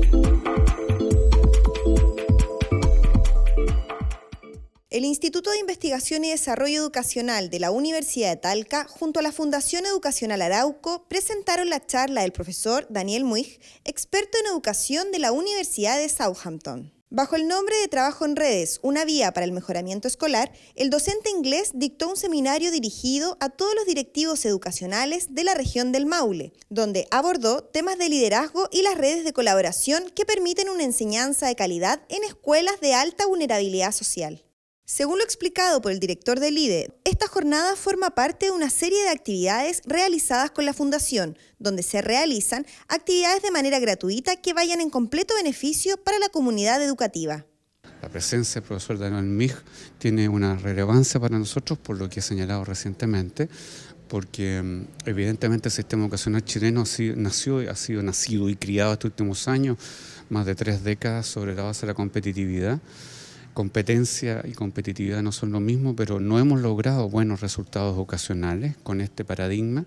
Thank you. El Instituto de Investigación y Desarrollo Educacional de la Universidad de Talca, junto a la Fundación Educacional Arauco, presentaron la charla del profesor Daniel Muig, experto en educación de la Universidad de Southampton. Bajo el nombre de Trabajo en Redes, una vía para el mejoramiento escolar, el docente inglés dictó un seminario dirigido a todos los directivos educacionales de la región del Maule, donde abordó temas de liderazgo y las redes de colaboración que permiten una enseñanza de calidad en escuelas de alta vulnerabilidad social. Según lo explicado por el director del IDE, esta jornada forma parte de una serie de actividades realizadas con la Fundación, donde se realizan actividades de manera gratuita que vayan en completo beneficio para la comunidad educativa. La presencia del profesor Daniel Mij tiene una relevancia para nosotros, por lo que he señalado recientemente, porque mm, evidentemente el sistema educacional chileno ha sido, ha sido nacido y criado estos últimos años, más de tres décadas sobre la base de la competitividad competencia y competitividad no son lo mismo, pero no hemos logrado buenos resultados ocasionales con este paradigma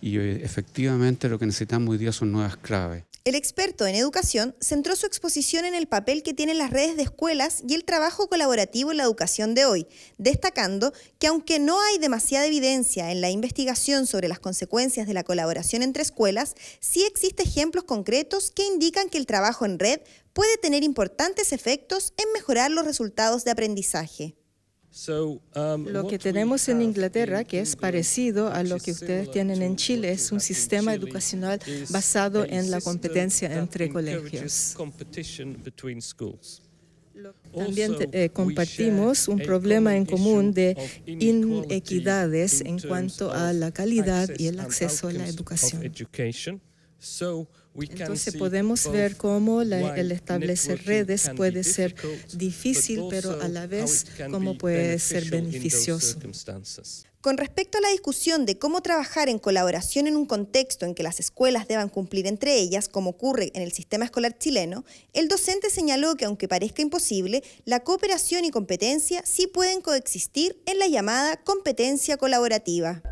y eh, efectivamente lo que necesitamos hoy día son nuevas claves. El experto en educación centró su exposición en el papel que tienen las redes de escuelas y el trabajo colaborativo en la educación de hoy, destacando que aunque no hay demasiada evidencia en la investigación sobre las consecuencias de la colaboración entre escuelas, sí existe ejemplos concretos que indican que el trabajo en red puede tener importantes efectos en mejorar los resultados de aprendizaje. Lo que tenemos en Inglaterra, que es parecido a lo que ustedes tienen en Chile, es un sistema educacional basado en la competencia entre colegios. También eh, compartimos un problema en común de inequidades en cuanto a la calidad y el acceso a la educación. Entonces podemos ver cómo el establecer redes puede ser difícil, pero a la vez cómo puede ser beneficioso. Con respecto a la discusión de cómo trabajar en colaboración en un contexto en que las escuelas deban cumplir entre ellas, como ocurre en el sistema escolar chileno, el docente señaló que aunque parezca imposible, la cooperación y competencia sí pueden coexistir en la llamada competencia colaborativa.